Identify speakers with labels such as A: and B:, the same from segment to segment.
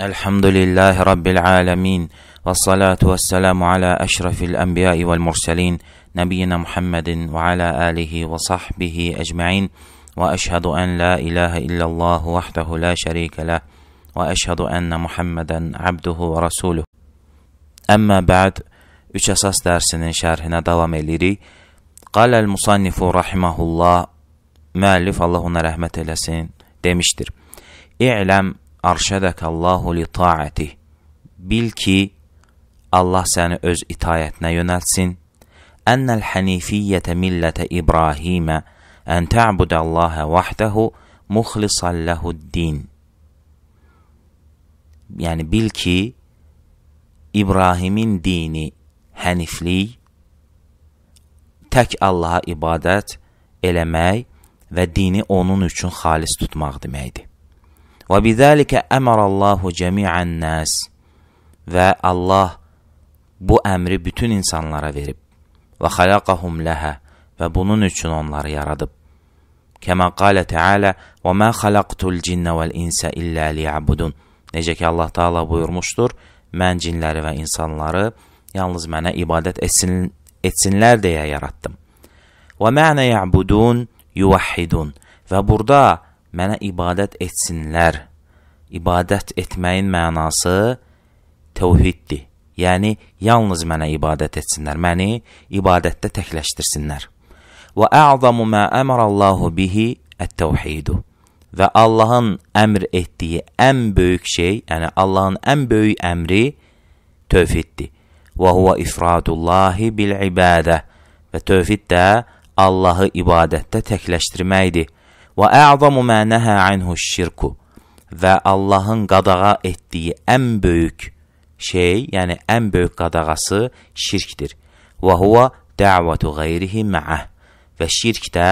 A: الحمد لله رب العالمين والصلاة والسلام على أشرف الأنبياء والمرسلين نبينا محمد وعلى آله وصحبه أجمعين وأشهد أن لا إله إلا الله وحده لا شريك له وأشهد أن محمدا عبده ورسوله أما بعد Üç əsas dərsinin şərhinə davam edirik. Qaləl musannifu rahimahullah müəllif Allah ona rəhmət eləsin demişdir. İ'ləm arşədək Allahu li taəti. Bil ki, Allah səni öz itayətinə yönəlsin. Ənəl hənifiyyətə millətə İbrahimə ən tə'budəllahə vahdəhu muxlisan ləhuddin. Yəni, bil ki, İbrahimin dini həniflik, tək Allaha ibadət eləmək və dini onun üçün xalis tutmaq deməkdir. Və bizəlikə əmərəllahu cəmiən nəs və Allah bu əmri bütün insanlara verib və xalaqahum ləhə və bunun üçün onları yaradıb. Kəmə qalə Teala və mə xalaqtul cinnə vəl insə illə liyəbudun. Necə ki, Allah Teala buyurmuşdur, mən cinləri və insanları yalnız mənə ibadət etsin, etsinlər deyə yaratdım. Və mənə yəbudun, yuvəhidun. Və burada mənə ibadət etsinlər. İbadət etməyin mənası təvhiddir. Yəni, yalnız mənə ibadət etsinlər, məni ibadətdə təkləşdirsinlər. Və ə'zamu mə əmərəllahu bihi ət-təvhidu. Və Allahın əmr etdiyi ən böyük şey, yəni Allahın ən böyük əmri tövhiddir. Və huvə ifradullahi bil-ibadə. Və tövhid də Allahı ibadətdə təkləşdirməkdir. Və əzəmu mə nəhə anhu şirku və Allahın qadağa etdiyi ən böyük şey, yəni ən böyük qadağası şirkdir. Və huva dəvətu qeyrihi məəh və şirk də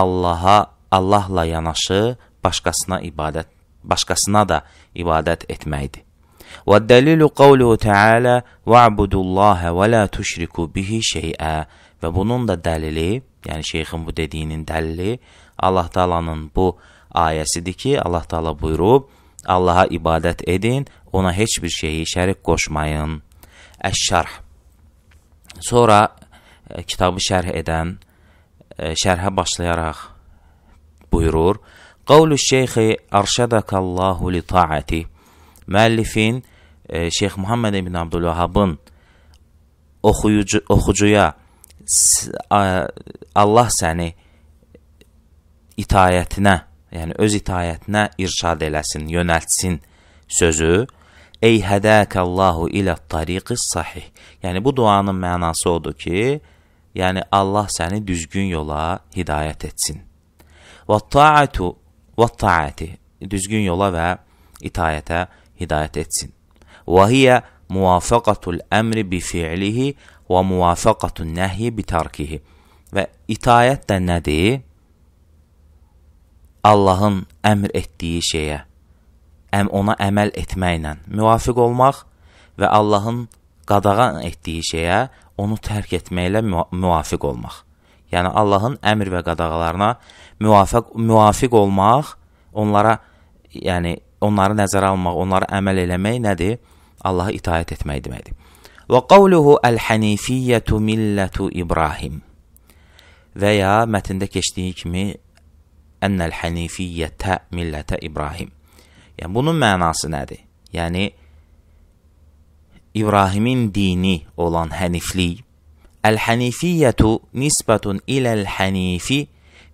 A: Allaha, Allahla yanaşı başqasına ibadət, başqasına da ibadət etməkdir. وَالدَّلِيلُ قَوْلُهُ تَعَالَى وَعْبُدُوا اللَّهَ وَلَا تُشْرِكُوا بِهِ شَيْئًا Və bunun da dəlili, yəni şeyxin bu dediyinin dəlili Allah Taala'nın bu ayəsidir ki, Allah Taala buyurub: Allaha ibadət edin, ona heç bir şeyi şərik qoşmayın. Əş-Şərh. Sonra ə, e, kitabı şərh edən ə, e, şərhə başlayaraq buyurur: Qavlu şeyxi arşadakallahu li taati. Müəllifin ə, e, Şeyx Muhammed ibn Abdülvahabın oxuyucu oxucuya Allah səni itayətinə, yəni öz itayətinə irşad eləsin, yönəltsin sözü Ey hədəkəllahu ilə tariqis sahih. Yəni bu duanın mənası odur ki, yəni Allah səni düzgün yola hidayət etsin. Və taatu və taati düzgün yola və itayətə hidayət etsin. Və hiyə muvafaqatul əmri bi fi'lihi və muvafaqatun nəhyi bi tərkihi. Və itayət də nədir? Allahın əmr etdiyi şeyə, əm ona əməl etməklə müvafiq olmaq və Allahın qadağan etdiyi şeyə onu tərk etməklə müvafiq olmaq. Yəni, Allahın əmr və qadağalarına müvafiq, müvafiq olmaq, onlara, yəni, onları nəzərə almaq, onlara əməl eləmək nədir? Allaha itaət etmək deməkdir. Və qavluhu əl-hənifiyyətu millətu İbrahim və ya mətində keçdiyi kimi ennəl hanifiyyətə millətə İbrahim. Yəni, bunun mənası nədir? Yəni, İbrahimin dini olan həniflik, Əl-hənifiyyətu nisbətun iləl-hənifi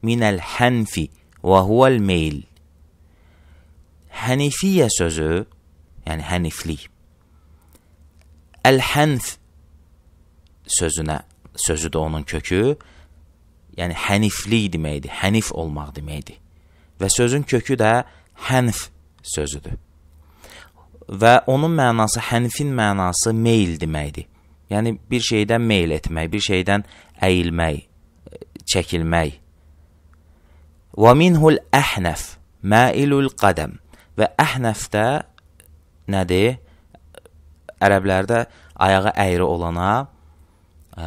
A: minəl-hənfi və huvəl-meyl. Hənifiyyə sözü, yəni həniflik, Əl-hənf sözünə, sözü də onun kökü, yəni həniflik deməkdir, hənif olmaq deməkdir. Və sözün kökü də hənf sözüdür. Və onun mənası, hənfin mənası meyl deməkdir. Yəni, bir şeydən meyl etmək, bir şeydən əyilmək, çəkilmək. Və minhul əhnəf, məilul qədəm. Və əhnəfdə nədir? Ərəblərdə ayağı əyri olana ə,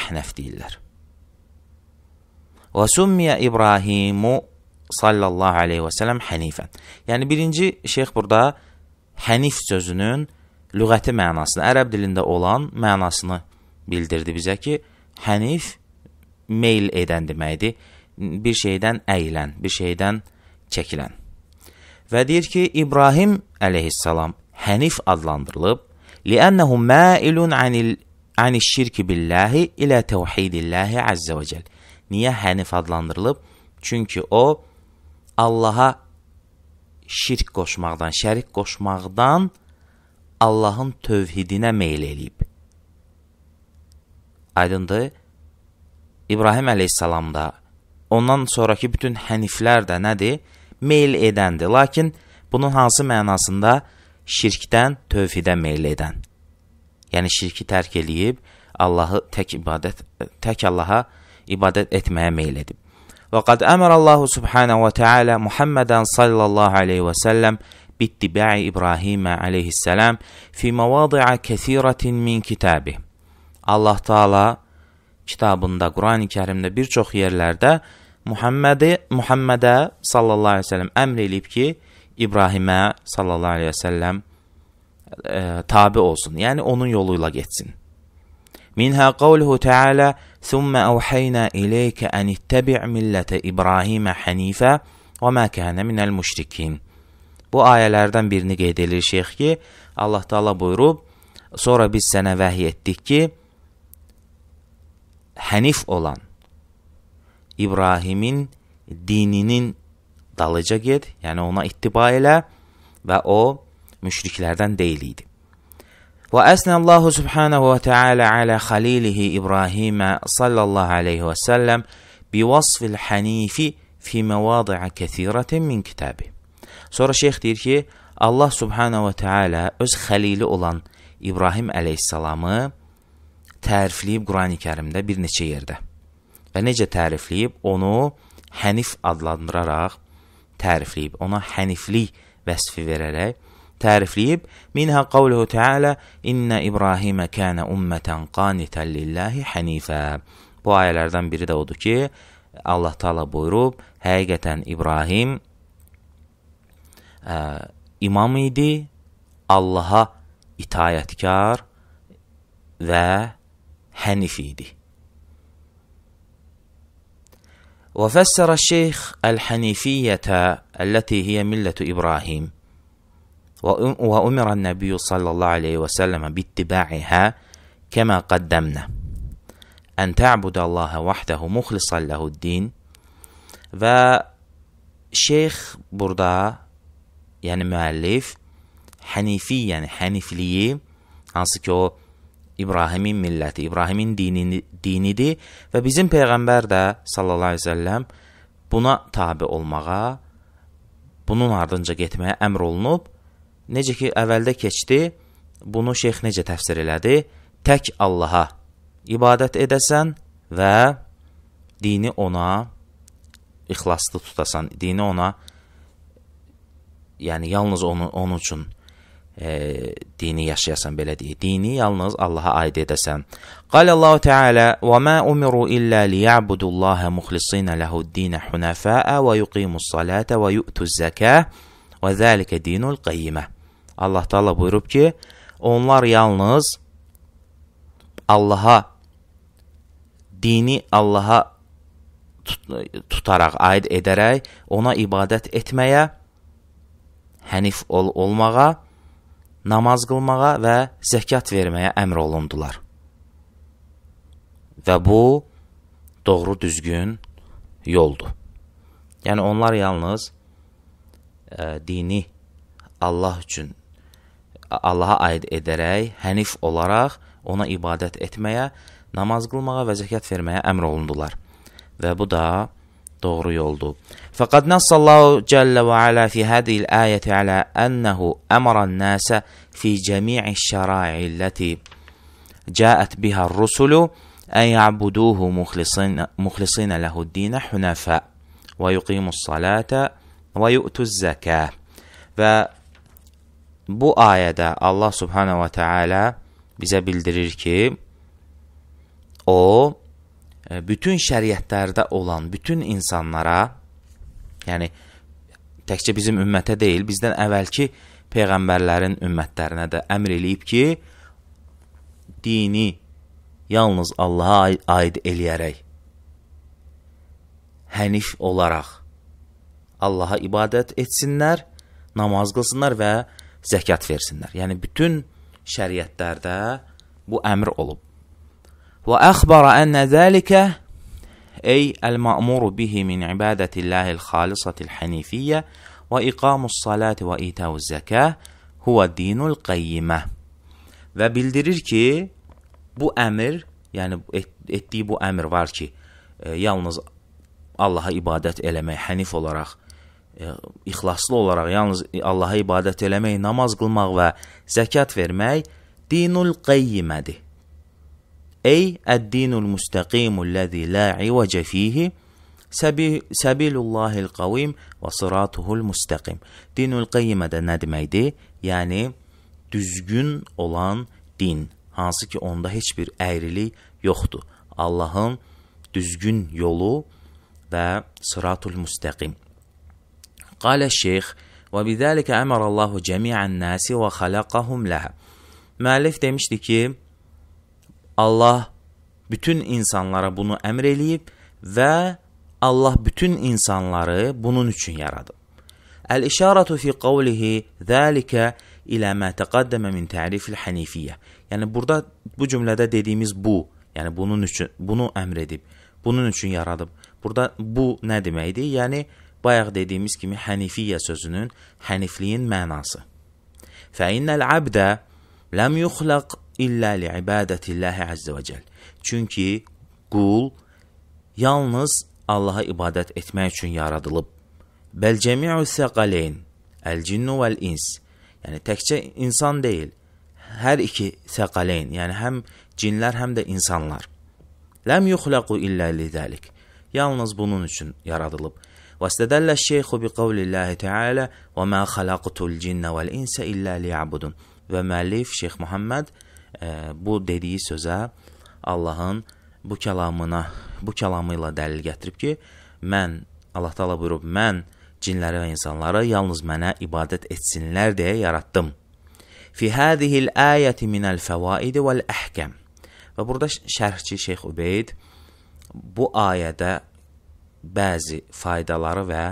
A: əhnəf deyirlər. وَسُمِّيَ İbrahimu sallallahu aleyhi ve sellem hənifən. Yəni birinci şeyx burada hənif sözünün lüğəti mənasını, ərəb dilində olan mənasını bildirdi bizə ki, hənif meyl edən deməkdir. Bir şeydən əylən, bir şeydən çəkilən. Və deyir ki, İbrahim əleyhissalam hənif adlandırılıb. لِأَنَّهُ مَائِلٌ عَنِ الشِّرْكِ بِاللَّهِ إِلَى تَوْحِيدِ اللَّهِ عَزَّ وَجَلِ Niyə hənif adlandırılıb? Çünki o, Allaha şirk qoşmaqdan, şərik qoşmaqdan Allahın tövhidinə meyl eləyib. Aydındır, İbrahim əleyhissalam da, ondan sonraki bütün həniflər də nədir? Meyl edəndir, lakin bunun hansı mənasında? Şirkdən tövhidə meyl edən. Yəni, şirki tərk eləyib, Allahı tək ibadət, tək Allaha ibadət ibadət etməyə meyl edib. Və qad əmərəllahu subhanahu və təala Muhammedən sallallahu aleyhi və səlləm bittibai İbrahimə aleyhissalam fi mavadi'a kəsiratin min kitabih. Allah Taala kitabında, Qurani Kərimdə bir çox yerlərdə Muhammədi Muhammədə sallallahu əleyhi və səlləm əmr eləyib ki, İbrahimə sallallahu əleyhi və səlləm e, tabe olsun. Yəni onun yolu ilə getsin. Minha qavluhu Teala ثم أوحينا إليك أن اتبع millətə İbrahimə hənifə və mə kənə minəl müşrikin. Bu ayələrdən birini qeyd edir şeyx ki, Allah Taala buyurub: "Sonra biz sənə vəhy etdik ki, hənif olan İbrahimin dininin dalıca get, yəni ona ittiba elə və o müşriklərdən deyil idi. وأثنى الله سبحانه وتعالى على خليله إبراهيم صلى الله عليه وسلم بوصف الحنيف في مواضع كثيرة من kitabı. Sonra şeyh deyir ki, Allah subhanahu və Teala öz xəlili olan İbrahim əleyhissalamı tərifləyib Qurani Kərimdə bir neçə yerdə. Və necə tərifləyib? Onu hənif adlandıraraq tərifləyib. Ona həniflik vəsfi verərək tarifləyib, minhə qavluhu təala innə İbrahimə kənə ümmətən qanitən lillahi hənifə. Bu ayələrdən biri də odur ki, Allah Taala buyurub, həqiqətən İbrahim ə, imam idi, Allaha itayətkar və hənif idi. وفسر الشيخ الحنيفية التي هي ملة إبراهيم وأمر النبي صلى الله عليه وسلم باتباعها كما قدمنا أن تعبد الله وحده muxlisan lehuddin və şeyx burada yəni müəllif hənifi, yəni hənifliyi hansı ki o İbrahimin milləti, İbrahimin dinini, dinidir və bizim peyğəmbər də sallallahu əleyhi və səlləm buna tabe olmağa, bunun ardınca getməyə əmr olunub necə ki əvvəldə keçdi, bunu şeyx necə təfsir elədi? Tək Allaha ibadət edəsən və dini ona ixlaslı tutasan, dini ona yəni yalnız onu, onun üçün e, dini yaşayasan belə deyək. Dini yalnız Allaha aid edəsən. Qala Allahu Teala: "Və ma umiru illə liyabudullaha muxlisina lehu'd-din hunafa'a və yuqimus-salata və yu'tuz-zakata və zalika dinul qayyimah." Allah Taala buyurub ki, onlar yalnız Allaha dini Allaha tutaraq, aid edərək ona ibadət etməyə, hənif ol olmağa, namaz qılmağa və zəkat verməyə əmr olundular. Və bu doğru düzgün yoldur. Yəni onlar yalnız ə, e, dini Allah üçün Allaha aid edərək, hənif olaraq ona ibadət etməyə, namaz qılmağa və zəkat verməyə əmr olundular. Və bu da doğru yoldur. Faqad nasallahu jalla və ala fi al-ayati ala annahu amara an-nasa fi ash-shara'i allati ja'at cəmi'i şəra'i illəti cəət bihə rusulu ən yəbuduhu muxlisinə ləhuddinə hünəfə və yuqimus salətə və az-zakah. və bu ayədə Allah subhanahu wa ta'ala bizə bildirir ki, o, e, bütün şəriətlərdə olan bütün insanlara, yəni, təkcə bizim ümmətə deyil, bizdən əvvəlki peyğəmbərlərin ümmətlərinə də əmr eləyib ki, dini yalnız Allaha aid eləyərək, hənif olaraq Allaha ibadət etsinlər, namaz qılsınlar və zəkat versinlər. Yəni bütün şəriətlərdə bu əmr olub. Və əxbara ənə zəlikə ey əl-ma'muru bihi min ibadətillahil xalisətil hənifiyyə və iqamus salati və itəvuz zəkə huvə dinul qayyimə. Və bildirir ki, bu əmr, yəni et, etdiyi bu əmr var ki, e, yalnız Allaha ibadət eləmək hənif olaraq E, ixlaslı olaraq yalnız Allah'a ibadət eləmək, namaz qılmaq və zəkat vermək dinul qayyimədir. Ey əd-dinul müstəqimul ləzi la ivacə fihi səbilullahil qavim və sıratuhul müstəqim. Dinul qayyimədə nə deməkdir? Yəni, düzgün olan din, hansı ki, onda heç bir əyrilik yoxdur. Allahın düzgün yolu və sıratul müstəqim. قال الشيخ وبذəlika əmər Allahu cəmiən nəsi və xalaqahum ləhə. Müəllif demişdi ki, Allah bütün insanlara bunu əmr eləyib və Allah bütün insanları bunun üçün yaradıb. Əl-işarətu fi qavlihi zəlikə ilə mə təqaddəmə min tərifil hənifiyyə. Yəni burada bu cümlədə dediyimiz bu, yəni bunun üçün bunu əmr edib, bunun üçün yaradıb. Burada bu nə deməkdir? Yəni bayaq dediyimiz kimi hənifiyyə sözünün, hənifliyin mənası. Fə innəl abdə ləm yuxlaq illə li ibadətillahi əzzə və cəl. Çünki qul yalnız Allaha ibadət etmək üçün yaradılıb. Bəl cəmi'u səqaleyn, əl-cinnu vəl-ins. Yəni təkcə insan deyil, hər iki səqaleyn, yəni həm cinlər, həm də insanlar. Ləm yuxlaqu illə lidəlik. Yalnız bunun üçün yaradılıb. واستدل الشيخ بقول الله تعالى وما خلقت الجن والإنس إلا ليعبدون və müəllif Şeyx Məhəmməd e, bu dediyi sözə Allahın bu kəlamına, bu kəlamı ilə dəlil gətirib ki, mən Allah təala buyurub, mən cinləri və insanları yalnız mənə ibadət etsinlər deyə yaratdım. Fi hadihil ayati min al-fawaid wal-ahkam. Və burada şərhçi Şeyx Ubeyd bu ayədə bəzi faydaları və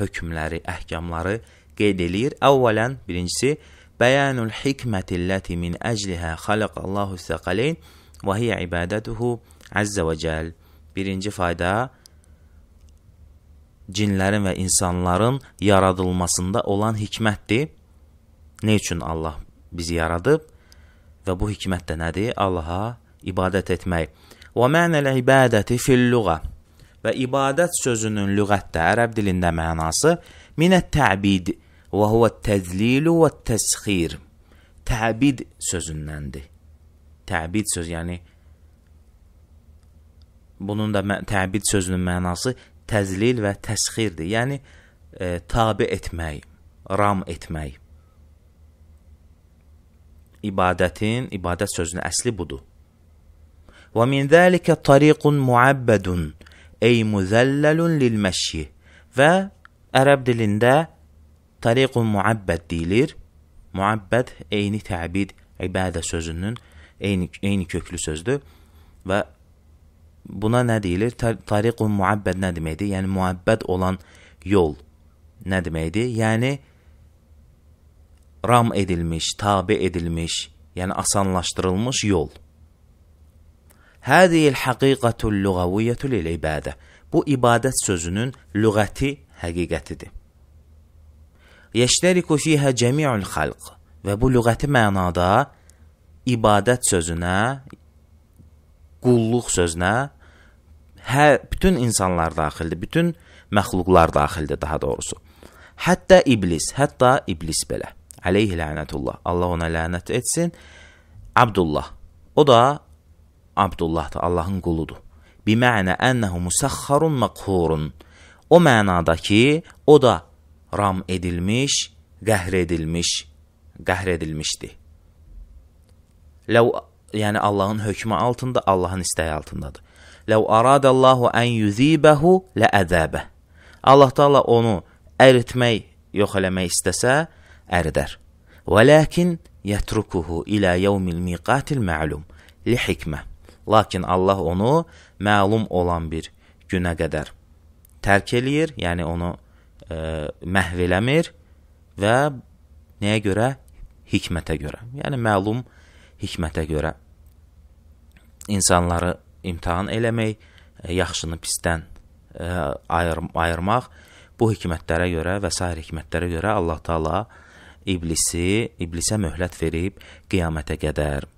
A: hökmləri, əhkamları qeyd eləyir. Əvvələn, birincisi, bəyanul hikmətilləti min əclihə xaləqəllahu səqəleyn və hiyə ibadətuhu əzzə və cəl. Birinci fayda, cinlərin və insanların yaradılmasında olan hikmətdir. Nə üçün Allah bizi yaradıb? Və bu hikmət də nədir? Allaha ibadət etmək. Və mənəl ibadəti fil lüğə və ibadət sözünün lüğətdə ərəb dilində mənası minət-təbid və huvət-təzlilu və təsxir. Təbid sözündəndir. Təbid söz, yəni bunun da təbid sözünün mənası təzlil və təsxirdir. Yəni e, tabe etmək, ram etmək. İbadətin, ibadət sözünün əsli budur. Və min zəlikə tariqun muabbadun ey muzəlləlun lil məşyi və ərəb dilində tariqun muabbəd deyilir. Muabbəd eyni təbid ibadə sözünün eyni, eyni köklü sözdür və buna nə deyilir? Tariqun muabbəd nə deməkdir? Yəni muabbəd olan yol nə deməkdir? Yəni ram edilmiş, tabe edilmiş, yəni asanlaşdırılmış yol. Hədihi l-həqiqatul lugaviyyatul ibadə. Bu ibadət sözünün lüğəti həqiqətidir. Yeştəriku fihə cəmi'ul xalq və bu lüğəti mənada ibadət sözünə, qulluq sözünə hər bütün insanlar daxildir, bütün məxluqlar daxildir daha doğrusu. Hətta iblis, hətta iblis belə. Əleyhi lənətullah. Allah ona lənət etsin. Abdullah. O da Abdullahdır, Allahın quludur. Bimənə ənəhu musəxxarun məqhurun. O mənada ki, o da ram edilmiş, qəhr edilmiş, qəhr edilmişdir. Ləv, yəni Allahın hökmü altında, Allahın istəyi altındadır. Ləv aradallahu ən yüzibəhu ləəzəbə. Allah Taala onu əritmək, yox eləmək istəsə, əridər. Və lakin yətrukuhu ilə yevmil miqatil ma'lum li hikmə. Lakin Allah onu məlum olan bir günə qədər tərk eləyir, yəni onu e, məhv eləmir və nəyə görə? Hikmətə görə. Yəni məlum hikmətə görə insanları imtahan eləmək, e, yaxşını pisdən e, ayır, ayırmaq bu hikmətlərə görə və sair hikmətlərə görə Allah Taala iblisi, iblisə möhlət verib qiyamətə qədər.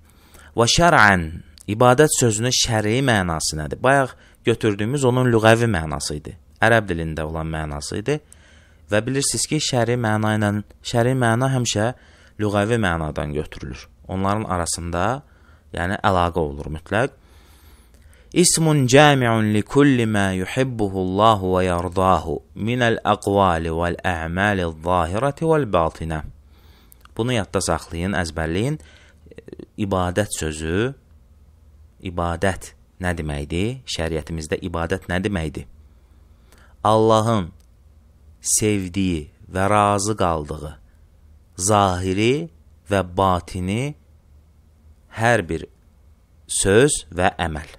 A: Və şər'an İbadət sözünün şərii mənası nədir? Bayaq götürdüyümüz onun lüğəvi mənası idi. Ərəb dilində olan mənası idi. Və bilirsiniz ki, şəri məna ilə şəri məna həmişə lüğəvi mənadan götürülür. Onların arasında, yəni əlaqə olur mütləq. İsmun cami'un li kulli ma yuhibbuhu Allahu və yardahu min al-aqwali wal-a'mali az-zahirati wal-batina. Bunu yadda saxlayın, əzbərləyin. İbadət sözü ibadət nə deməkdir? Şəriətimizdə ibadət nə deməkdir? Allahın sevdiyi və razı qaldığı zahiri və batini hər bir söz və əməl.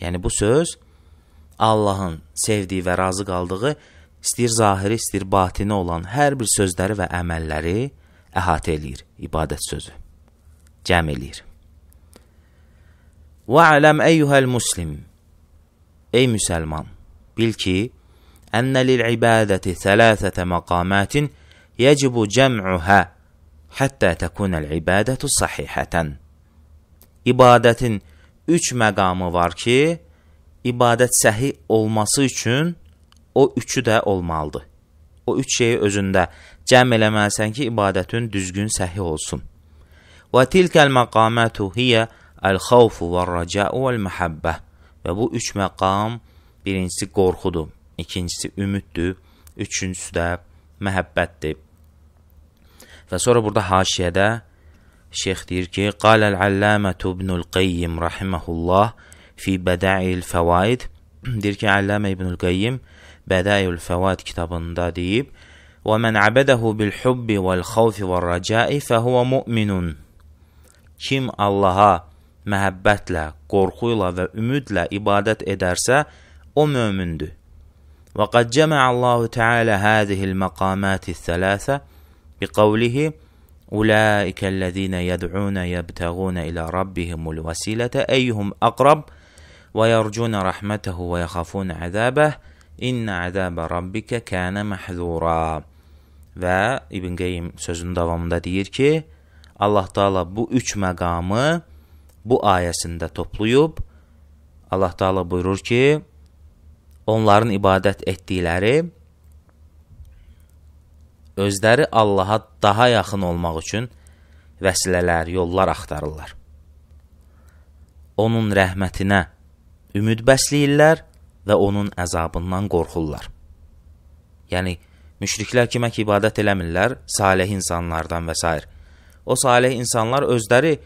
A: Yəni, bu söz Allahın sevdiyi və razı qaldığı istəyir zahiri, istəyir batini olan hər bir sözləri və əməlləri əhatə eləyir, ibadət sözü, cəm eləyir. Və ələm eyyuhəl muslim. Ey müsəlman, bil ki, ənnə lil ibadəti thələthətə məqamətin yəcibu cəm'uhə həttə təkunəl ibadətu sahihətən. İbadətin üç məqamı var ki, ibadət səhi olması üçün o üçü də olmalıdır. O üç şeyi özündə cəm eləməlisən ki, ibadətin düzgün səhi olsun. Və tilkəl məqamətu hiyə Əl-xavfu və rəcəu əl-məhəbbə Və bu üç məqam, birincisi qorxudur, ikincisi ümiddir, üçüncüsü də məhəbbətdir. Və sonra burada haşiyədə şeyx deyir ki, Qaləl-əlləmətü ibnül qeyyim rəhiməhullah fi bədəil fəvaid Deyir ki, Əlləmə ibnül qeyyim bədəil fəvaid kitabında deyib, وَمَنْ عَبَدَهُ بِالْحُبِّ وَالْخَوْفِ وَالرَّجَاءِ فَهُوَ مُؤْمِنٌ Kim Allaha məhəbbətlə, qorxu ilə və ümidlə ibadət edərsə, o mömündür. Və qad cəmə'allahu Teala hadihi'l məqamati's-səlasə bi qavlihi ulaikellezina yed'una yebtaguna ila rabbihimul vesilete eyhum aqrab və yercuna rahmetehu və yaxafuna azabah inna azabe rabbike kana mahzura. Və İbn Qeyyim sözünün davamında deyir ki, Allah Taala bu üç məqamı bu ayəsində toplayıb, Allah Teala buyurur ki, onların ibadət etdikləri özləri Allaha daha yaxın olmaq üçün vəsilələr, yollar axtarırlar. Onun rəhmətinə ümid bəsləyirlər və onun əzabından qorxurlar. Yəni, müşriklər kimə ki, ibadət eləmirlər, salih insanlardan və s. O salih insanlar özləri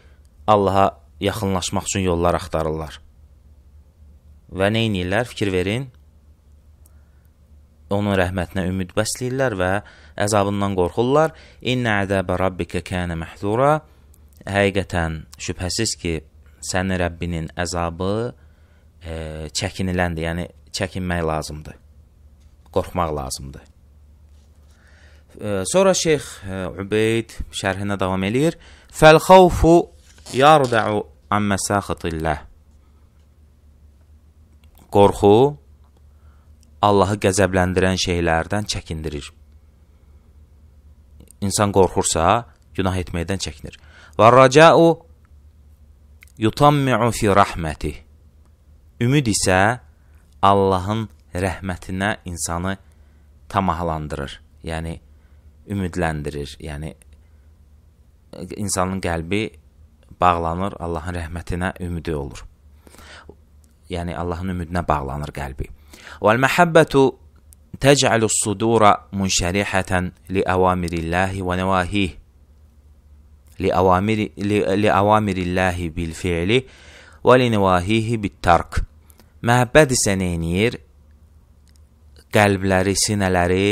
A: Allaha yaxınlaşmaq üçün yollar axtarırlar. Və nə edirlər? Fikir verin. Onun rəhmətinə ümid bəsləyirlər və əzabından qorxurlar. İnnə əzəbə rabbikə kənə məhzura. Həqiqətən, şübhəsiz ki, sənin Rəbbinin əzabı e, çəkiniləndir, yəni çəkinmək lazımdır, qorxmaq lazımdır. E, sonra şeyx e, Übeyd şərhinə davam eləyir. Fəl-xavfu Yaruda'u an məsaxıtillah. Qorxu Allahı qəzəbləndirən şeylərdən çəkindirir. İnsan qorxursa, günah etməkdən çəkinir. Və raca'u yutammi'u fi rəhməti. Ümid isə Allahın rəhmətinə insanı tamahlandırır. Yəni ümidləndirir. Yəni insanın qəlbi bağlanır, Allahın rəhmətinə ümidi olur. Yəni Allahın ümidinə bağlanır qəlbi. Vəl məhəbbətu təcəlu s-sudura munşərihətən li əvamirillahi və nəvahih. Li əvamiri li əvamirillahi bil fi'li və li nəvahihi bit tərk. Məhəbbət isə nə edir? Qəlbləri, sinələri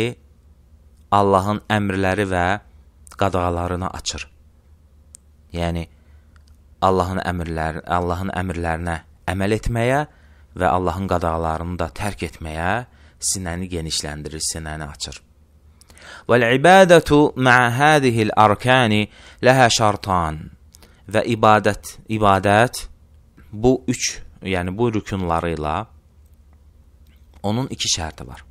A: Allahın əmrləri və qadağalarına açır. Yəni Allahın əmrləri, Allahın əmrlərinə əməl etməyə və Allahın qadağalarını da tərk etməyə sinəni genişləndirir, sinəni açır. Vəl-ibadətu ma'a hadihil arkani laha şartan. Və ibadət, ibadət bu üç, yəni bu rükunları ilə onun iki şərti var.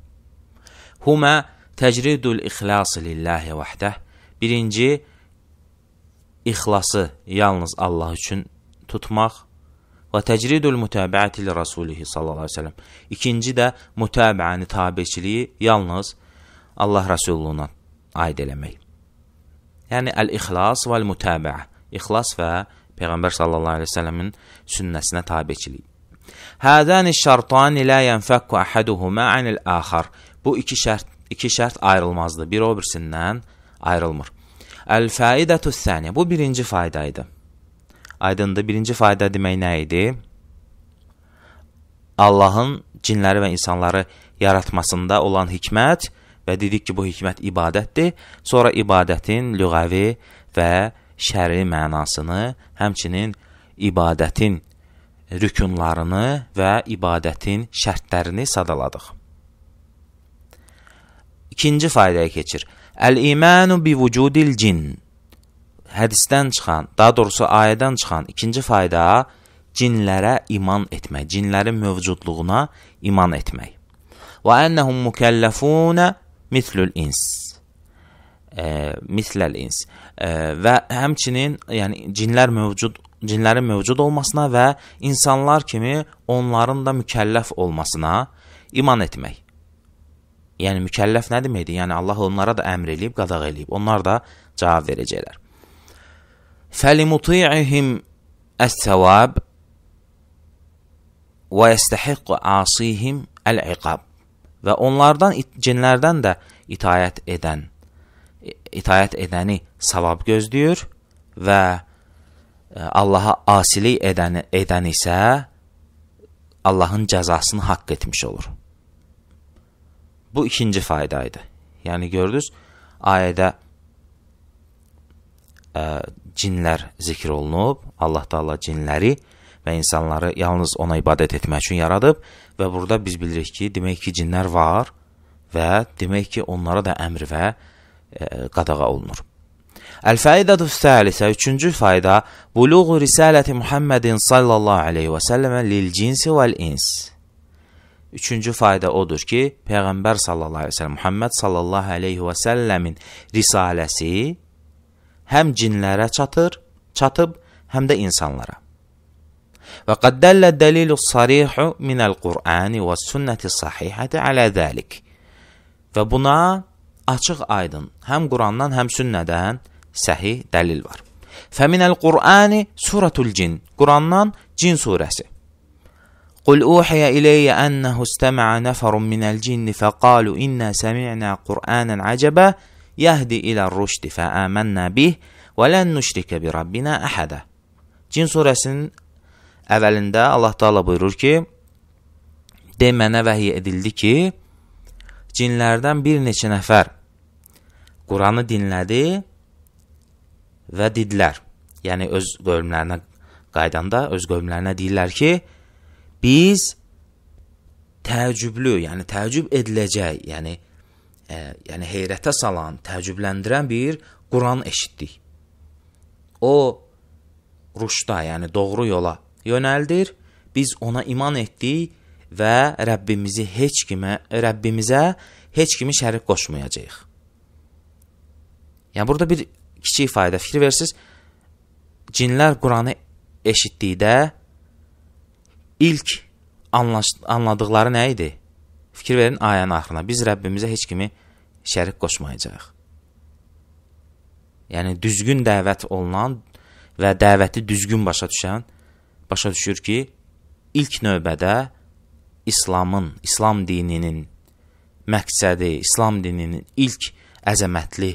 A: Huma təcridul ixlas lillahi vahdə. Birinci, ixlası yalnız Allah üçün tutmaq və təcridül mütəbəəti li rasulihi sallallahu əleyhi və səlləm. İkinci də mütəbəəni tabeçiliyi yalnız Allah Rəsuluna aid eləmək. Yəni əl-ixlas və mütəbəə. İxlas və Peyğəmbər sallallahu əleyhi və səlləmin sünnəsinə tabeçilik. Hədani şərtan la yanfakku ahaduhuma anil axar. Bu iki şərt iki şərt ayrılmazdır. Biri o birisindən ayrılmır. Əl fəidətü səniyə. Bu birinci fayda idi. Aydındır, birinci fayda demək nə idi? Allahın cinləri və insanları yaratmasında olan hikmət və dedik ki, bu hikmət ibadətdir. Sonra ibadətin lüğəvi və şəri mənasını, həmçinin ibadətin rükunlarını və ibadətin şərtlərini sadaladıq. İkinci faydaya keçir. Əl-imanu bi vücudil cin. Hədisdən çıxan, daha doğrusu ayədən çıxan ikinci fayda cinlərə iman etmək, cinlərin mövcudluğuna iman etmək. Və ennəhum mükəlləfunə mislül ins. E, misləl ins. E, və həmçinin, yəni cinlər mövcud cinlərin mövcud olmasına və insanlar kimi onların da mükəlləf olmasına iman etmək. Yəni mükəlləf nə deməkdir? Yəni Allah onlara da əmr eləyib, qadağ eləyib. Onlar da cavab verəcəklər. Fəlimuti'ihim əs-savab və yəstəhiqqu asihim əl-iqab. Və onlardan cinlərdən də itayət edən itayət edəni savab gözləyir və e, Allaha asilik edən edən isə Allahın cəzasını haqq etmiş olur. Bu ikinci faydaydı. Yəni gördünüz, ayədə ə, e, cinlər zikr olunub, Allah Taala cinləri və insanları yalnız ona ibadət etmək üçün yaradıb və burada biz bilirik ki, demək ki, cinlər var və demək ki, onlara da əmr və ə, e, qadağa olunur. Əl-fəidətü səlisə, üçüncü fayda, buluğu risaləti Muhammedin sallallahu aleyhi və səlləmə lil cinsi vəl-ins. Üçüncü fayda odur ki, Peyğəmbər sallallahu əleyhi və səlləm, Muhammed sallallahu əleyhi və səlləmin risaləsi həm cinlərə çatır, çatıb, həm də insanlara. Və qad dalla dalilu sarihu minəl Qur'ani və sünnəti sahihəti alə zəlik. Və buna açıq aydın, həm Qurandan, həm sünnədən səhih dəlil var. Fəminəl Qur'ani suratul cin. Qurandan cin surəsi. قل أوحي إلي أنه استمع نفر من الجن فقالوا إنا سمعنا قرآنا عجبا يهدي إلى الرشد فآمنا به وَلَنْ نُشْرِكَ بِرَبِّنَا أَحَدًا Cin surəsinin əvvəlində Allah Taala buyurur ki: "De mənə vəhiy edildi ki, cinlərdən bir neçə nəfər Quranı dinlədi və dedilər. Yəni öz qövmlərinə qaydanda öz qövmlərinə deyirlər ki: biz təəccüblü, yəni təəccüb ediləcək, yəni ə, e, yəni heyrətə salan, təəccübləndirən bir Quran eşitdik. O rüşda, yəni doğru yola yönəldir. Biz ona iman etdik və Rəbbimizi heç kimə, Rəbbimizə heç kimi şərik qoşmayacağıq. Yəni burada bir kiçik fayda fikir versiz. Cinlər Quranı eşitdikdə ilk anladıqları nə idi? Fikir verin ayənin axırına. Biz Rəbbimizə heç kimi şərik qoşmayacaq. Yəni, düzgün dəvət olunan və dəvəti düzgün başa düşən, başa düşür ki, ilk növbədə İslamın, İslam dininin məqsədi, İslam dininin ilk əzəmətli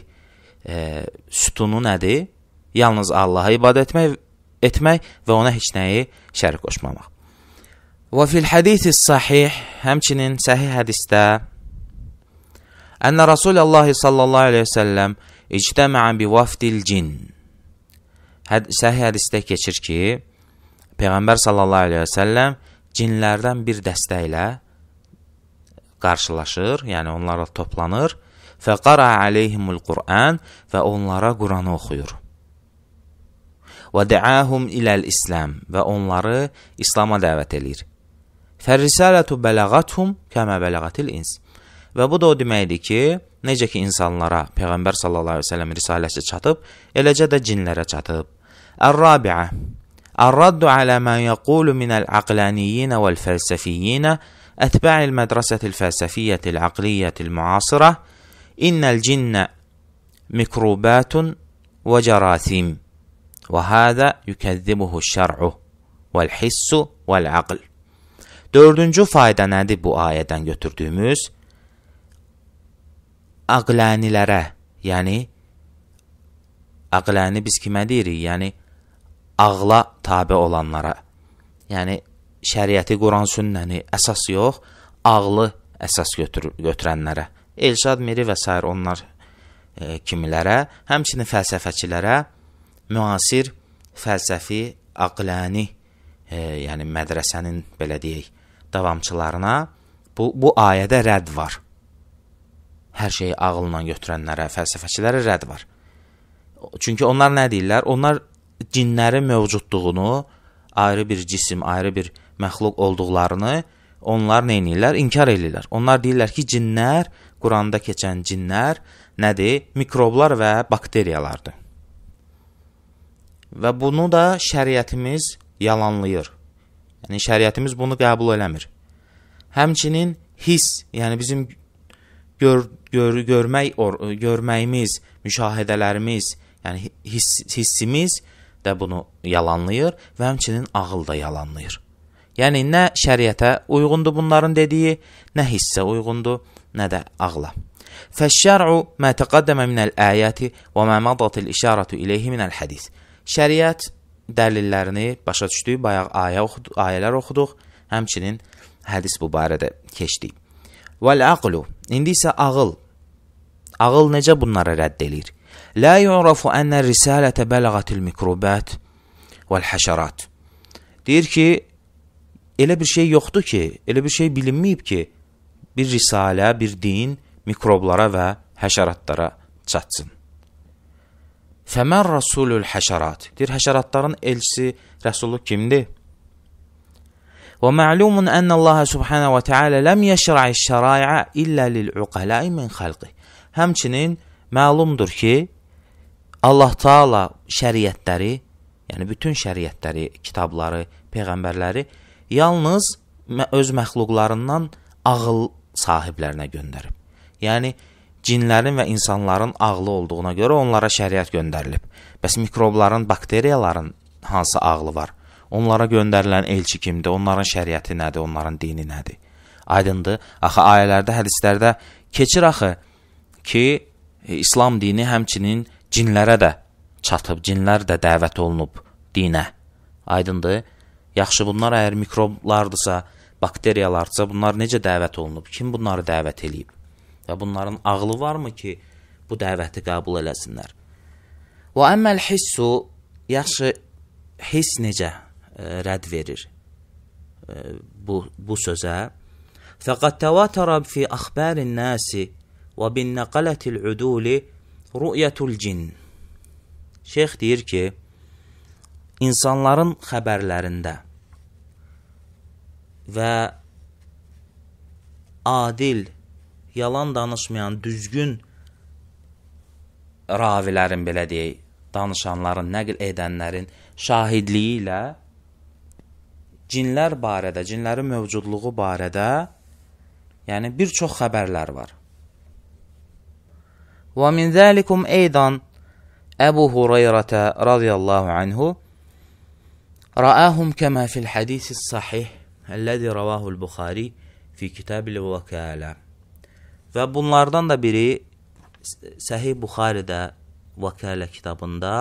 A: e, sütunu nədir? Yalnız Allaha ibadət etmək, etmək və ona heç nəyi şərik qoşmamaq. Və fil hədisi sahih, həmçinin səhih hədisdə Ənə Rasulullah sallallahu əleyhi və səlləm ictəmə bi vafdil cin. Həd səhih hədisdə keçir ki, Peyğəmbər sallallahu əleyhi və səlləm cinlərdən bir dəstə ilə qarşılaşır, yəni onlara toplanır və qara aleyhimul Qur'an və onlara Qur'anı oxuyur. Və dəahum iləl İslam və onları İslama dəvət eləyir. فالرسالة بلغتهم كما بلغت الins. Və bu da o deməkdir ki, necə ki insanlara Peyğəmbər sallallahu əleyhi və səlləm risaləsi çatıb, eləcə də cinlərə çatıb. Ər-Rabiə. الرد على ما يقول من العقلانيين والفلسفيين أتباع المدرسة الفلسفية العقلية المعاصرة إن الجن ميكروبات وجراثيم وهذا يكذبه الشرع والحس والعقل Dördüncü fayda nədir bu ayədən götürdüyümüz? Aqlənilərə, yəni aqləni biz kimə deyirik? Yəni ağla tabe olanlara. Yəni şəriəti, Quran, sünnəni əsas yox, ağlı əsas götür götürənlərə. Elşad Miri və s. onlar e, kimilərə, həmçinin fəlsəfəçilərə müasir fəlsəfi, aqləni e, yəni mədrəsənin belə deyək, davamçılarına bu bu ayədə rədd var. Hər şeyi ağılla götürənlərə, fəlsəfəçilərə rədd var. Çünki onlar nə deyirlər? Onlar cinlərin mövcudluğunu, ayrı bir cisim, ayrı bir məxluq olduqlarını onlar nə edirlər? İnkar edirlər. Onlar deyirlər ki, cinlər, Quranda keçən cinlər nədir? Mikroblar və bakteriyalardır. Və bunu da şəriətimiz yalanlayır. Yəni şəriətimiz bunu qəbul eləmir. Həmçinin his, yəni bizim gör, gör, görmək or, görməyimiz, müşahidələrimiz, yəni his, hissimiz də bunu yalanlayır və həmçinin ağıl da yalanlayır. Yəni nə şəriətə uyğundur bunların dediyi, nə hissə uyğundur, nə də ağla. Fəşşəru mə təqaddəmə minəl ayəti və mə mədatil işarətu ileyhi minəl hədis. Şəriət dəlillərini başa düşdük, bayaq ayə oxuduq, ayələr oxuduq, həmçinin hədis bu barədə keçdik. Vəl aqlu. İndi isə ağıl. Ağıl necə bunlara rədd eləyir? La yu'rafu anna risalata balagatil mikrobat vəl həşərat. Deyir ki, elə bir şey yoxdur ki, elə bir şey bilinməyib ki, bir risalə, bir din mikroblara və həşəratlara çatsın. Fəmən rasulul həşərat. Deyir, həşəratların elçisi rəsulu kimdir? Və məlumun ənə Allah subhanahu və təala ləm yəşra'i şərayə illə lil uqələi min xalqi. Həmçinin məlumdur ki, Allah Taala şəriətləri, yəni bütün şəriətləri, kitabları, peyğəmbərləri yalnız öz məxluqlarından ağıl sahiblərinə göndərib. Yəni cinlərin və insanların ağlı olduğuna görə onlara şəriət göndərilib. Bəs mikrobların, bakteriyaların hansı ağlı var? Onlara göndərilən elçi kimdir? Onların şəriəti nədir? Onların dini nədir? Aydındır. Axı ayələrdə, hədislərdə keçir axı ki, İslam dini həmçinin cinlərə də çatıb, cinlər də dəvət olunub dinə. Aydındır. Yaxşı, bunlar əgər mikroblardırsa, bakteriyalardırsa, bunlar necə dəvət olunub? Kim bunları dəvət eləyib? və bunların ağlı varmı ki, bu dəvəti qəbul eləsinlər? Və əmməl hissu, yaxşı, hiss necə ə, e, rədd verir ə, e, bu, bu sözə? Fəqəd təvatərə fi əxbərin nəsi və bin nəqələtil uduli rü'yətul cin. Şeyx deyir ki, insanların xəbərlərində və adil yalan danışmayan, düzgün ravilərin, belə deyək, danışanların, nəql edənlərin şahidliyi ilə cinlər barədə, cinlərin mövcudluğu barədə yəni bir çox xəbərlər var. Və min zəlikum eydan Əbu Hurayrətə radiyallahu anhu Rəəhum kəmə fil hədisi sahih əlləzi rəvahul Buxari fi kitabil vəkələ Və bunlardan da biri Səhih Buxaridə Vakalə kitabında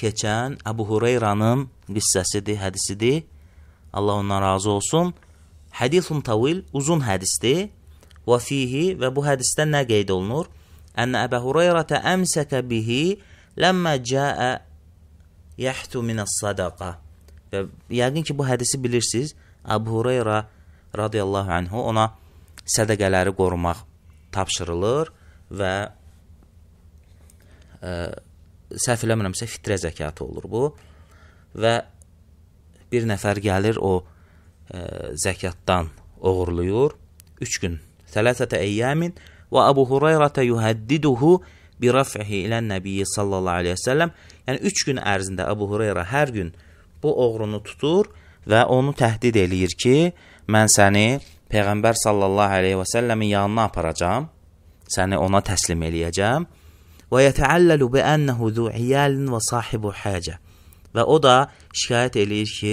A: keçən Əbu Hureyranın qissəsidir, hədisidir. Allah ondan razı olsun. Hədisun tavil, uzun hədisdir. Və fihi və bu hədisdə nə qeyd olunur? Ənə Əbə Hureyrətə əmsəkə bihi ləmmə cəə yəhtu minəs-sadaqa. Və yəqin ki, bu hədisi bilirsiniz. Əbu Hureyrə radiyallahu anhu ona sədəqələri qorumaq tapşırılır və ə, e, səhv eləmirəmsə fitrə zəkatı olur bu. Və bir nəfər gəlir o ə, e, zəkatdan oğurluyur 3 gün. Sələsətə əyyamin və Əbu Hüreyrə yuhaddiduhu bi raf'ihi ilə Nəbiyyi sallallahu əleyhi və səlləm. Yəni 3 gün ərzində Əbu Hüreyrə hər gün bu oğrunu tutur və onu təhdid eləyir ki, mən səni Peyğəmbər sallallahu əleyhi və səlləmin yanına aparacam. Səni ona təslim eləyəcəm. Və yetəallalu bi annahu zu iyalin və sahibu haca. Və o da şikayət eləyir ki,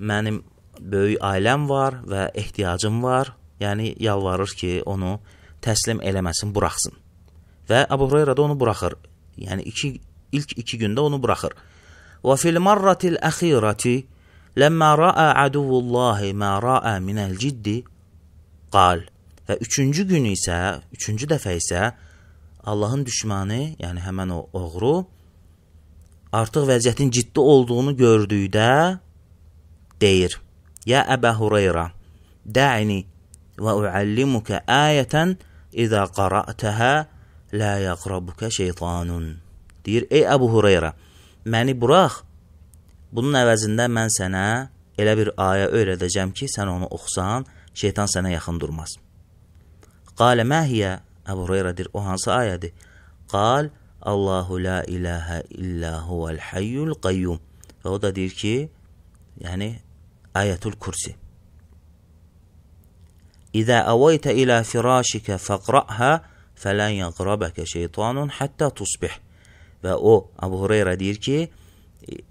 A: mənim böyük ailəm var və ehtiyacım var. Yəni yalvarır ki, onu təslim eləməsin, buraxsın. Və Əbu Hüreyrə də onu buraxır. Yəni iki ilk 2 gündə onu buraxır. Və fil marratil axirati lamma ra'a aduwullahi ma ra'a min al-jidd qal və üçüncü gün isə, üçüncü dəfə isə Allahın düşmanı, yəni həmən o oğru artıq vəziyyətin ciddi olduğunu gördükdə deyir: "Ya Əbə Hüreyra, da'ni və uallimuka ayatan iza qara'taha la yaqrabuka şeytanun." Deyir: "Ey Əbu Hüreyra, məni burax. Bunun əvəzində mən sənə elə bir ayə öyrədəcəm ki, sən onu oxusan, şeytan sənə yaxın durmaz. Qalə məhiyə, Əbu Hureyradir, o hansı ayədir? Qal, Allahu la ilahə illə huvəl həyyül qayyum. Və o da deyir ki, yəni, ayətül kursi. İzə əvaytə ilə firashikə fəqra'hə fələn yəqrabəkə şeytanun həttə tusbih. Və o, Əbu Hureyra deyir ki,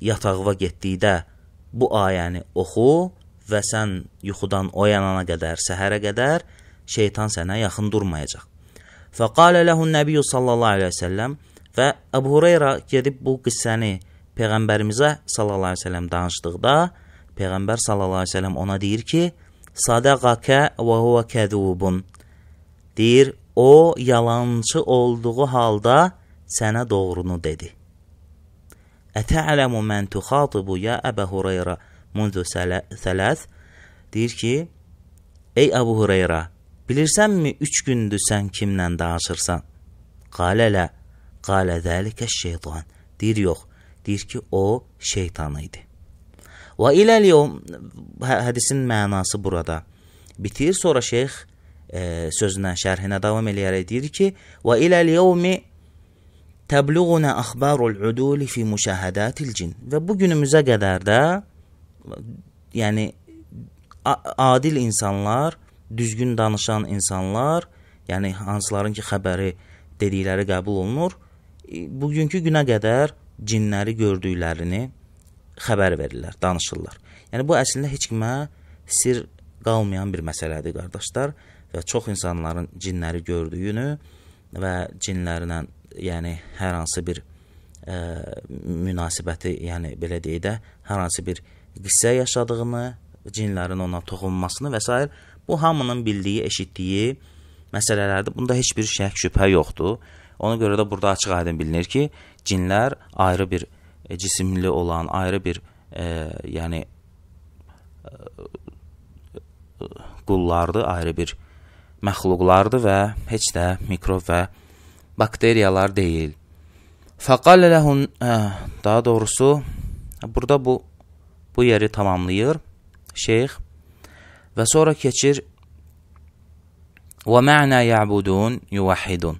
A: yatağıva getdikdə bu ayəni oxu və sən yuxudan oyanana qədər, səhərə qədər şeytan sənə yaxın durmayacaq. Fəqalə lehun nəbiyyu sallallahu aleyhi və səlləm və Əbu Hureyra gedib bu qissəni Peyğəmbərimizə sallallahu aleyhi və səlləm danışdıqda, Peyğəmbər sallallahu aleyhi və səlləm ona deyir ki, Sadəqəkə və huvə kədubun. Deyir, o yalançı olduğu halda sənə doğrunu dedi. Ətələmu mən tuxatibu ya Əbə Hureyra mundu sələs deyir ki, ey Əbu Hüreyra, bilirsənmi 3 gündür sən kimlə danışırsan? Qalələ, qalə zəlikə şeytan. Deyir yox, deyir ki, o şeytan idi. Və iləl-yom hə, hədisin mənası burada bitir. Sonra şeyx e, sözünə, şərhinə davam eləyərək deyir ki, və iləl-yomi təbliğuna axbarul uduli fi müşahadatil cin. Və bu günümüzə qədər də yəni adil insanlar, düzgün danışan insanlar, yəni hansıların ki, xəbəri dedikləri qəbul olunur, e, bugünkü günə qədər cinləri gördüklərini xəbər verirlər, danışırlar. Yəni bu əslində heç kimə sir qalmayan bir məsələdir, qardaşlar, və çox insanların cinləri gördüyünü və cinlərlə, yəni hər hansı bir ə, e, münasibəti, yəni belə deyə də hər hansı bir ə, visə yaşadığını, cinlərin ona toxunmasını və s. bu hamının bildiyi, eşitdiyi məsələlərdir. Bunda heç bir şək şübhə yoxdur. Ona görə də burada açıq-aydın bilinir ki, cinlər ayrı bir e, cisimli olan, ayrı bir, e, yəni e, qullardır, ayrı bir məxluqlardır və heç də mikrob və bakteriyalar deyil. Faqal lehun e, daha doğrusu burada bu bu yeri tamamlayır şeyx və sonra keçir Və mə'na ya'budun yuvahidun.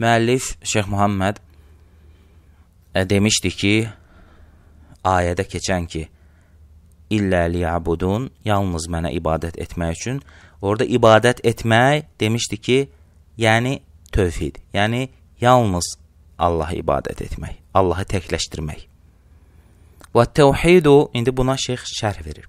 A: Müəllif Şeyx Muhammed ə, e, demişdi ki, ayədə keçən ki, illə liyabudun, yalnız mənə ibadət etmək üçün. Orada ibadət etmək demişdi ki, yəni tövhid, yəni yalnız Allaha ibadət etmək, Allahı təkləşdirmək. Və təvhidu, indi buna şeyx şərh verir.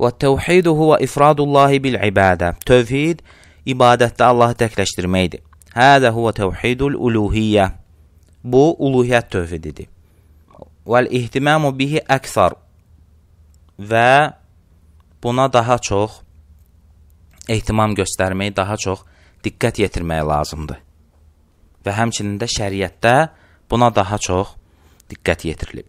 A: Və təvhidu huvə ifradullahi bil ibadə. Tövhid, ibadətdə Allahı təkləşdirməkdir. Hədə huvə təvhidul uluhiyyə. Bu, uluhiyyət tövhididir. Vəl ihtimamu bihi əksar. Və buna daha çox ehtimam göstərmək, daha çox diqqət yetirmək lazımdır. Və həmçinin də şəriətdə buna daha çox diqqət yetirilib.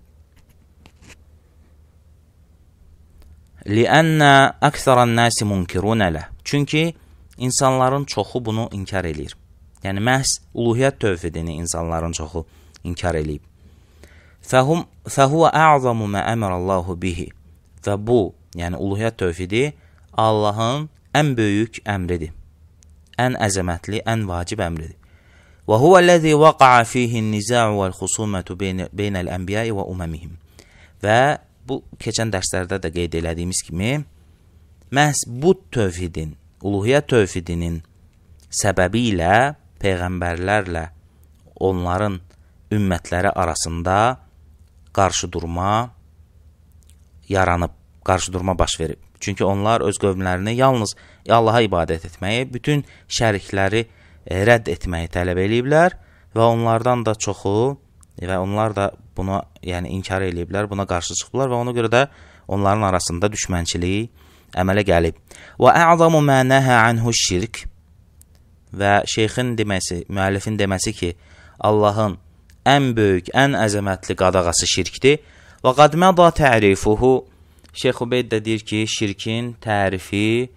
A: Li'anna aktharan nasi munkirun lə. Çünki insanların çoxu bunu inkar eləyir. Yəni məhz uluhiyyət tövhidini insanların çoxu inkar eləyib. Fəhum fəhuva a'zamu ma amarallahu bihi. Və bu, yəni uluhiyyət tövhidi Allahın ən böyük əmridir. Ən əzəmətli, ən vacib əmridir. Və huvəl-ləzi vaqa'a fihi'n-niza'u vəl-xusumatu beynəl-anbiya'i və umamihim. Və bu keçən dərslərdə də qeyd elədiyimiz kimi, məhz bu tövhidin, uluhiyyə tövhidinin səbəbi ilə peyğəmbərlərlə onların ümmətləri arasında qarşıdurma yaranıb, qarşıdurma baş verib. Çünki onlar öz qövmlərini yalnız Allaha ibadət etməyi, bütün şərikləri e, rədd etməyi tələb eləyiblər və onlardan da çoxu və onlar da bunu yəni inkar eləyiblər, buna qarşı çıxıblar və ona görə də onların arasında düşmənçilik əmələ gəlib. Və əzamu mə nəhə anhu şirk və şeyxin deməsi, müəllifin deməsi ki, Allahın ən böyük, ən əzəmətli qadağası şirkdir. Və qad məda tərifuhu Şeyx Ubeyd də deyir ki, şirkin tərifi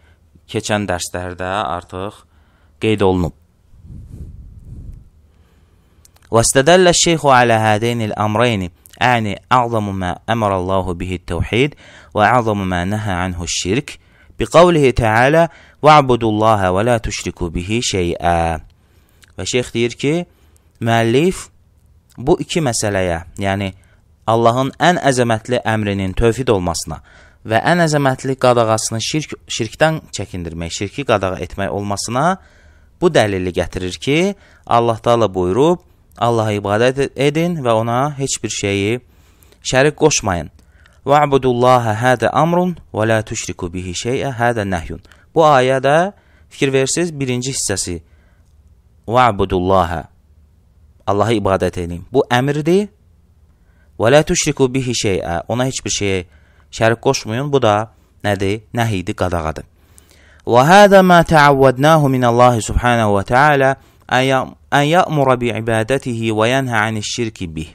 A: keçən dərslərdə artıq qeyd olunub. واستدل الشيخ على هذين الأمرين أعني أعظم ما أمر الله به التوحيد وأعظم ما نهى عنه الشرك بقوله تعالى وَعْبُدُ اللّٰهَ وَلَا تُشْرِكُ بِهِ شَيْئًا Və şeyx deyir ki, müəllif bu iki məsələyə, yəni Allahın ən əzəmətli əmrinin tövhid olmasına və ən əzəmətli qadağasını şirk, şirkdən çəkindirmək, şirki qadağa etmək olmasına bu dəlili gətirir ki, Allah da buyurub, Allaha ibadət e- edin və ona heç bir şeyi şərik qoşmayın. Va'budullaha hada amrun və la tushriku bihi şey'a hada nahyun. Bu ayədə fikir versiz birinci hissəsi Va'budullaha Allaha ibadət edin. Bu əmrdir. Və la tushriku bihi şey'a. Ona heç bir şeyə şərik qoşmayın. Bu da nədir? Nəhiydi, qadağadır. Və hada ma ta'avvadnahu min Allah subhanahu wa ta'ala. أن يأمر بعبادته وينهى عن الشرك به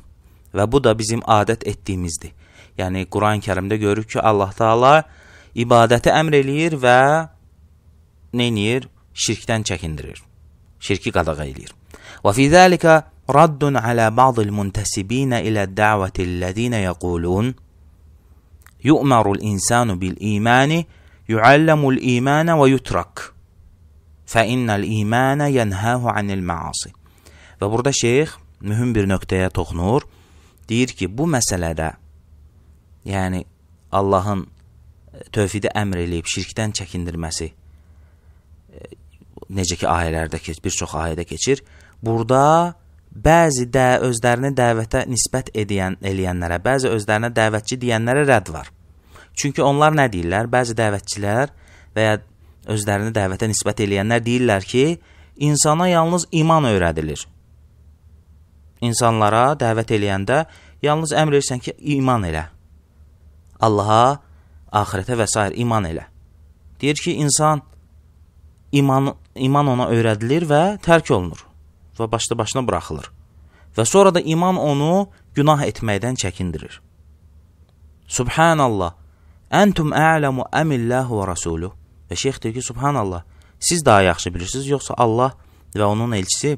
A: Və bu da bizim adət etdiyimizdir. Yəni, Quran-ı kərimdə görürük ki, Allah Taala ibadəti əmr eləyir və nə eləyir? Şirkdən çəkindirir. Şirki qadağa eləyir. Və fi zəlikə raddun alə bəzil müntəsibinə ilə dəvəti ləzinə yəqulun yu'marul insanu bil imani yu'alləmul imana və yutraq. فَاِنَّ الْا۪يمَانَ يَنْهَاهُ عَنِ الْمَعَاصِ Və burada şeyx mühüm bir nöqtəyə toxunur. Deyir ki, bu məsələdə, yəni Allahın e, tövhidi əmr eləyib şirkdən çəkindirməsi, e, necə ki ayələrdə keçir, bir çox ayədə keçir, burada bəzi də özlərini dəvətə nisbət edən, eləyənlərə, bəzi özlərinə dəvətçi deyənlərə rədd var. Çünki onlar nə deyirlər? Bəzi dəvətçilər və ya özlərini dəvətə nisbət eləyənlər deyirlər ki, insana yalnız iman öyrədilir. İnsanlara dəvət eləyəndə yalnız əmr edirsən ki, iman elə. Allaha, axirətə və s. iman elə. Deyir ki, insan iman, iman ona öyrədilir və tərk olunur və başda başına buraxılır. Və sonra da iman onu günah etməkdən çəkindirir. Subhanallah, əntum ələmu əmilləhu və rəsuluh. Və şeyx deyir ki, subhanallah, siz daha yaxşı bilirsiniz, yoxsa Allah və onun elçisi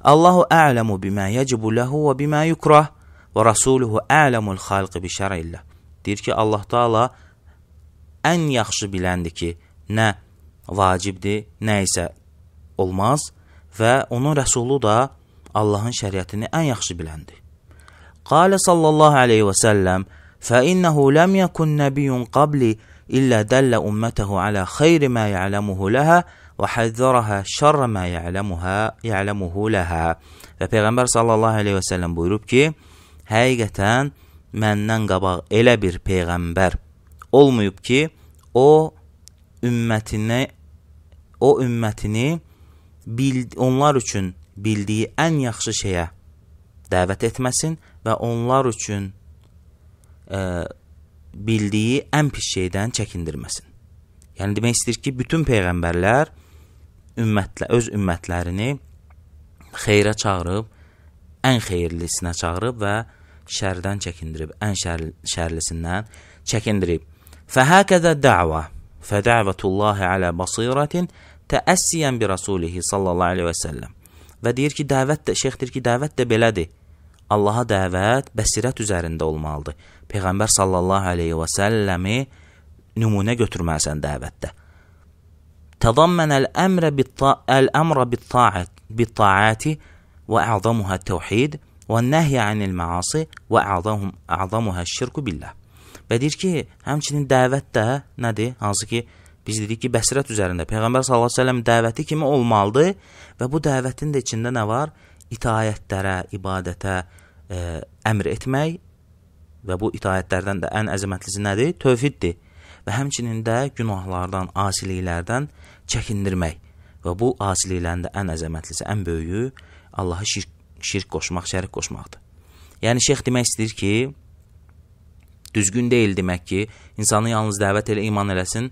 A: Allahu a'lamu bima yacibu lahu və bima yukrah və rasuluhu a'lamul xalqi bi şərillah. Deyir ki, Allah Taala ən yaxşı biləndir ki, nə vacibdir, nə isə olmaz və onun rəsulu da Allahın şəriətini ən yaxşı biləndir. Qala sallallahu alayhi və sallam: "Fa innehu lam yakun nabiyyun qabli" إلا دل أمته على خير ما يعلمه لها və həzzərəhə şərrə mə ya'ləmuhə ya'ləmuhu ləhə. Və Peyğəmbər sallallahu əleyhi və səlləm buyurub ki, həqiqətən məndən qabaq elə bir peyğəmbər olmayıb ki, o ümmətini o ümmətini bild, onlar üçün bildiyi ən yaxşı şeyə dəvət etməsin və onlar üçün ə, e, bildiyi ən pis şeydən çəkindirməsin. Yəni demək istəyir ki, bütün peyğəmbərlər ümmətlə öz ümmətlərini xeyrə çağırıb, ən xeyirlisinə çağırıb və şərdən çəkindirib, ən şər, şərlisindən çəkindirib. Fəhəkədə dəva, fədəvətullahi alə basiratin təəssiyyən bi rasulihi sallallahu aleyhi və səlləm. Və deyir ki, dəvət də, şeyxdir ki, dəvət də belədir. Allaha dəvət bəsirət üzərində olmalıdır. Peyğəmbər sallallahu əleyhi və səlləmi nümunə götürməlisən dəvətdə. Tədammən əl-əmrə bit-əmrə bit-taat bit-taati və əzamuha təvhid və nəhy anil maasi və əzamhum əzamuha şirk billah. Və deyir ki, həmçinin dəvət də nədir? Hansı ki, biz dedik ki, bəsirət üzərində Peyğəmbər sallallahu əleyhi və səlləm dəvəti kimi olmalıdır və bu dəvətin də içində nə var? İtaətlərə, ibadətə, ə, e, əmr etmək və bu itaətlərdən də ən əzəmətlisi nədir? Tövhiddir. Və həmçinin də günahlardan, asiliklərdən çəkindirmək. Və bu asiliklərin də ən əzəmətlisi, ən böyüyü Allaha şirk, şirk qoşmaq, şərik qoşmaqdır. Yəni şeyx demək istəyir ki, düzgün deyil demək ki, insanı yalnız dəvət elə iman eləsin,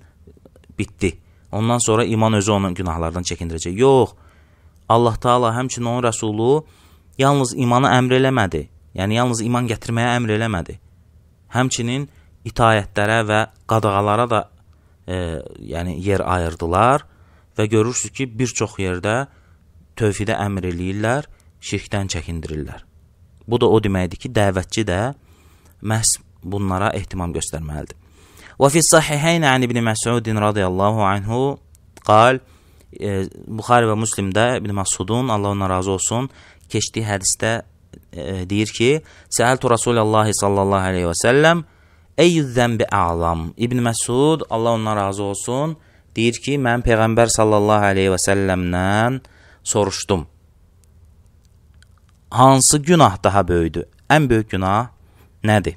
A: bitdi. Ondan sonra iman özü onun günahlardan çəkindirəcək. Yox. Allah Taala həmçinin onun rəsulu yalnız imana əmr eləmədi, yəni yalnız iman gətirməyə əmr eləmədi. Həmçinin itayətlərə və qadağalara da e, yəni yer ayırdılar və görürsüz ki, bir çox yerdə tövhidə əmr eləyirlər, şirkdən çəkindirirlər. Bu da o deməkdir ki, dəvətçi də məhz bunlara ehtimam göstərməlidir. Və fi sahihayn an ibn Məs'ud radiyallahu anhu qal e, Buxari və Müslimdə İbn Məsudun Allah ona razı olsun keçdiyi hədisdə e, deyir ki, Səhəltu Rasulallah sallallahu aleyhi və səlləm Eyyüz zəmbi əlam. İbn Məsud, Allah ondan razı olsun, deyir ki, mən Peyğəmbər sallallahu aleyhi və səlləmdən soruşdum. Hansı günah daha böyüdü? Ən böyük günah nədir?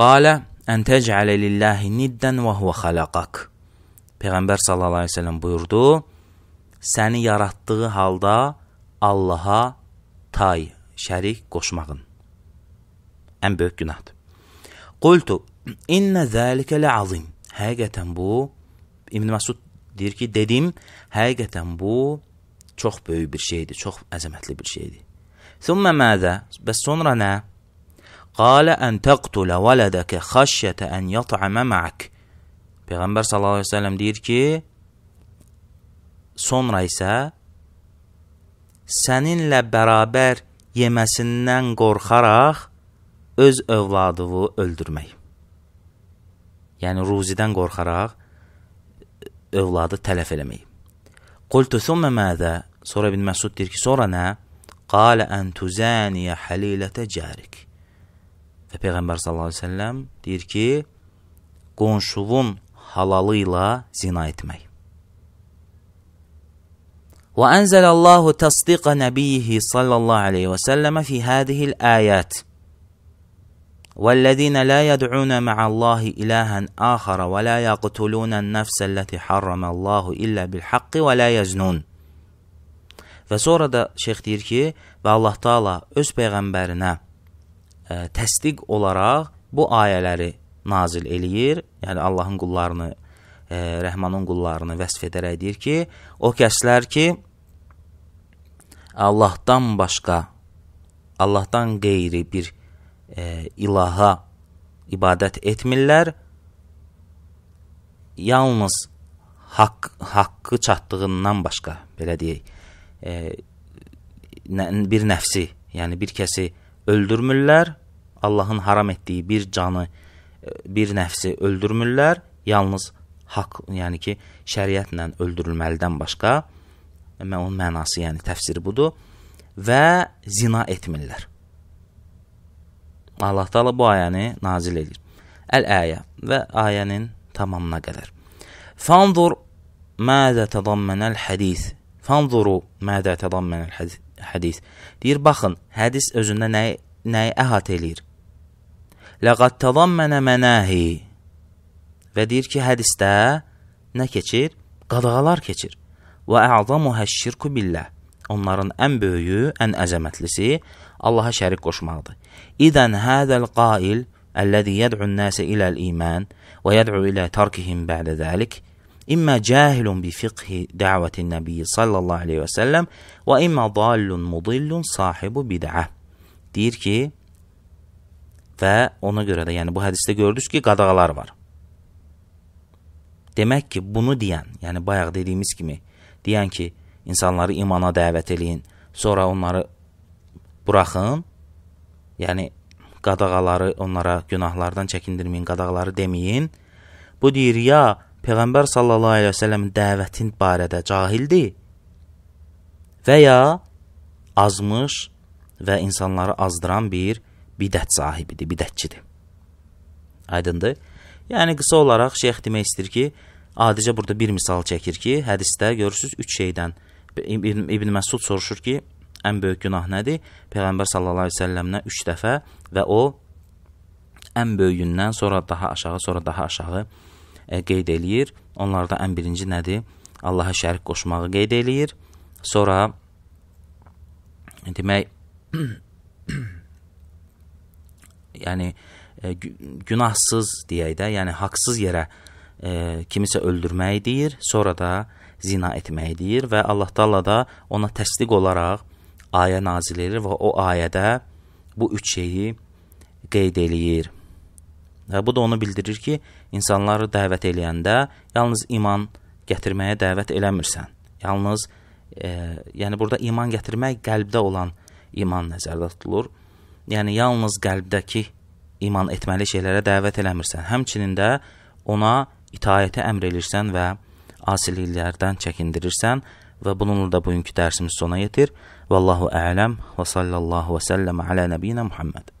A: Qalə, ən təcələ lilləhi niddən və huvə xələqaq. Peyğəmbər sallallahu aleyhi və səlləm buyurdu, səni yaratdığı halda Allaha tay, şərik qoşmağın. Ən böyük günahdır. Qultu, innə zəlikə lə azim. Həqiqətən bu, İbn Məsud deyir ki, dedim, həqiqətən bu çox böyük bir şeydir, çox əzəmətli bir şeydir. Thumma mədə? Bəs sonra nə? Qalə ən təqtulə vələdəkə xaşyətə ən yatəmə məək. Peyğəmbər sallallahu əleyhi və səlləm deyir ki, sonra isə səninlə bərabər yeməsindən qorxaraq öz övladını öldürmək. Yəni ruzidən qorxaraq övladı tələf eləmək. Qultu thumma mədə? Sonra ibn Məsud deyir ki, sonra nə? Qala an tuzaniya halilata jarik. Və Peyğəmbər sallallahu əleyhi və səlləm deyir ki, qonşunun halalı ilə zina etmək. وأنزل الله تصديق نبيه صلى الله عليه وسلم في هذه الآيات والذين لا يدعون مع الله إلها آخر ولا يقتلون النفس التي حرم الله إلا بالحق ولا يزنون Və sonra da şeyx deyir ki, və Allah Taala öz peyğəmbərinə ə, e, təsdiq olaraq bu ayələri nazil eləyir, yəni Allahın qullarını e, Rəhmanın qullarını vəsf edərək deyir ki, o kəslər ki, Allahdan başqa, Allahdan qeyri bir e, ilaha ibadət etmirlər, yalnız haqq, haqqı çatdığından başqa, belə deyək, e, bir nəfsi, yəni bir kəsi öldürmürlər, Allahın haram etdiyi bir canı, e, bir nəfsi öldürmürlər, yalnız haqqı haqq, yəni ki, şəriətlə öldürülməlidən başqa e, mən onun mənası, yəni təfsiri budur və zina etmirlər. Allah Taala bu ayəni nazil edir. Əl-əyə və ayənin tamamına qədər. Fanzur mədə tədammənəl hədis. Fanzuru mədə tədammənəl hədis. Deyir, baxın, hədis özündə nəyi, nəyi əhat eləyir? Ləqad tədammənə mənahi. Və deyir ki, hədisdə nə keçir? Qadağalar keçir. Və əzamuhə şirku billah. Onların ən böyüyü, ən əzəmətlisi Allaha şərik qoşmaqdır. İdən hədəl qail əlləzi yəd'un nəsə iləl iman və yəd'u ilə tərkihim bə'də zəlik imma cahilun bi fiqhi da'vatin nabiyyi sallallahu aleyhi ve sellem və imma dallun mudillun sahibu bid'ah. Deyir ki, və ona görə də, yəni bu hədisdə gördünüz ki, qadağalar var. Demək ki, bunu deyən, yəni bayaq dediyimiz kimi, deyən ki, insanları imana dəvət eləyin, sonra onları buraxın, yəni qadağaları onlara günahlardan çəkindirməyin, qadağaları deməyin. Bu deyir ya Peyğəmbər sallallahu əleyhi və səlləmin dəvətin barədə cahildir və ya azmış və insanları azdıran bir bidət sahibidir, bidətçidir. Aydındır? Yəni qısa olaraq şeyx demək istəyir ki, adicə burada bir misal çəkir ki, hədisdə görürsüz 3 şeydən İbn, İbn Məsud soruşur ki, ən böyük günah nədir? Peyğəmbər sallallahu əleyhi və səlləmə 3 dəfə və o ən böyüyündən sonra daha aşağı, sonra daha aşağı e, qeyd eləyir. Onlardan ən birinci nədir? Allaha şərik qoşmağı qeyd eləyir. Sonra demək yəni E, günahsız deyək də, yəni haqsız yerə e, kimisə öldürməyi deyir, sonra da zina etməyi deyir və Allah Taala da ona təsdiq olaraq ayə nazil edir və o ayədə bu üç şeyi qeyd eləyir. Və bu da onu bildirir ki, insanları dəvət eləyəndə yalnız iman gətirməyə dəvət eləmirsən. Yalnız e, yəni burada iman gətirmək qəlbdə olan iman nəzərdə tutulur. Yəni yalnız qəlbdəki iman etməli şeylərə dəvət eləmirsən. Həmçinin də ona itayətə əmr elirsən və asiliklərdən çəkindirirsən və bununla da bugünkü dərsimiz sona yetir. Vallahu ələm və sallallahu və səlləm alə nəbiyinə Muhammed.